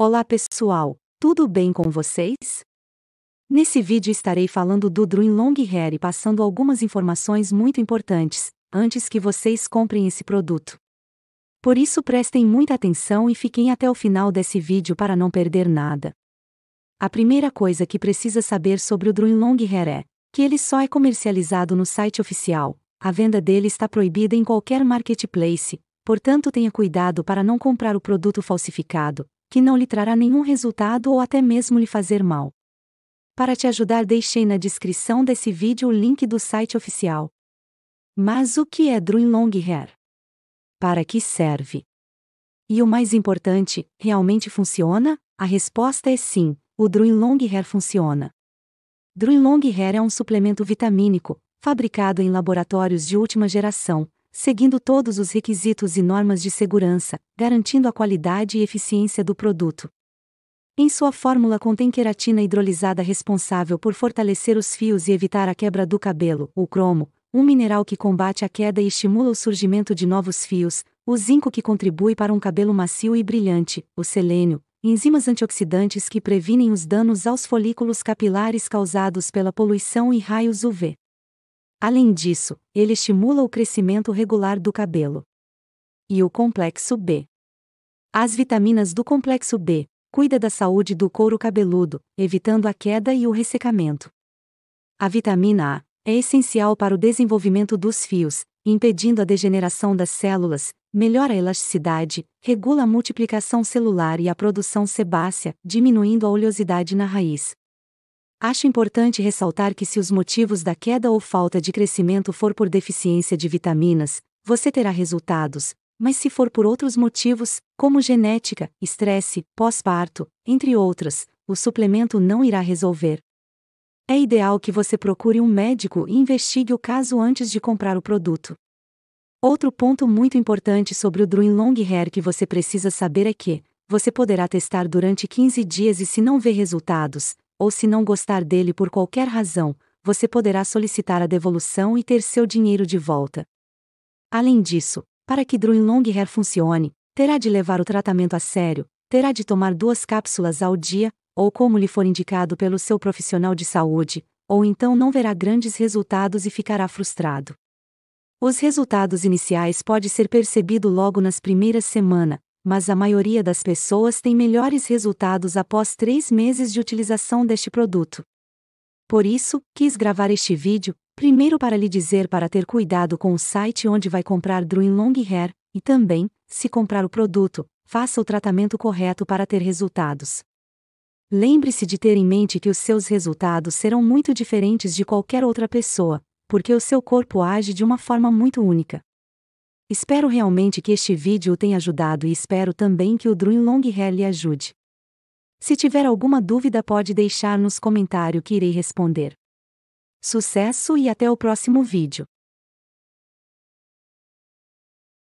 Olá pessoal, tudo bem com vocês? Nesse vídeo estarei falando do Long Hair e passando algumas informações muito importantes, antes que vocês comprem esse produto. Por isso prestem muita atenção e fiquem até o final desse vídeo para não perder nada. A primeira coisa que precisa saber sobre o Long Hair é que ele só é comercializado no site oficial, a venda dele está proibida em qualquer marketplace, portanto tenha cuidado para não comprar o produto falsificado, que não lhe trará nenhum resultado ou até mesmo lhe fazer mal. Para te ajudar, deixei na descrição desse vídeo o link do site oficial. Mas o que é Dream Long Hair? Para que serve? E o mais importante, realmente funciona? A resposta é sim, o Dream Long Hair funciona. Dream Long Hair é um suplemento vitamínico, fabricado em laboratórios de última geração, seguindo todos os requisitos e normas de segurança, garantindo a qualidade e eficiência do produto. Em sua fórmula contém queratina hidrolisada responsável por fortalecer os fios e evitar a quebra do cabelo, o cromo, um mineral que combate a queda e estimula o surgimento de novos fios, o zinco que contribui para um cabelo macio e brilhante, o selênio, enzimas antioxidantes que previnem os danos aos folículos capilares causados pela poluição e raios UV. Além disso, ele estimula o crescimento regular do cabelo. E o complexo B. As vitaminas do complexo B cuida da saúde do couro cabeludo, evitando a queda e o ressecamento. A vitamina A é essencial para o desenvolvimento dos fios, impedindo a degeneração das células, melhora a elasticidade, regula a multiplicação celular e a produção sebácea, diminuindo a oleosidade na raiz. Acho importante ressaltar que se os motivos da queda ou falta de crescimento for por deficiência de vitaminas, você terá resultados, mas se for por outros motivos, como genética, estresse, pós-parto, entre outros, o suplemento não irá resolver. É ideal que você procure um médico e investigue o caso antes de comprar o produto. Outro ponto muito importante sobre o Druin Long Hair que você precisa saber é que, você poderá testar durante 15 dias e se não vê resultados, ou se não gostar dele por qualquer razão, você poderá solicitar a devolução e ter seu dinheiro de volta. Além disso, para que Druin Long Hair funcione, terá de levar o tratamento a sério, terá de tomar duas cápsulas ao dia, ou como lhe for indicado pelo seu profissional de saúde, ou então não verá grandes resultados e ficará frustrado. Os resultados iniciais pode ser percebido logo nas primeiras semanas, mas a maioria das pessoas tem melhores resultados após três meses de utilização deste produto. Por isso, quis gravar este vídeo, primeiro para lhe dizer para ter cuidado com o site onde vai comprar Dream Long Hair, e também, se comprar o produto, faça o tratamento correto para ter resultados. Lembre-se de ter em mente que os seus resultados serão muito diferentes de qualquer outra pessoa, porque o seu corpo age de uma forma muito única. Espero realmente que este vídeo o tenha ajudado e espero também que o Drew Long Hair lhe ajude. Se tiver alguma dúvida pode deixar nos comentário que irei responder. Sucesso e até o próximo vídeo.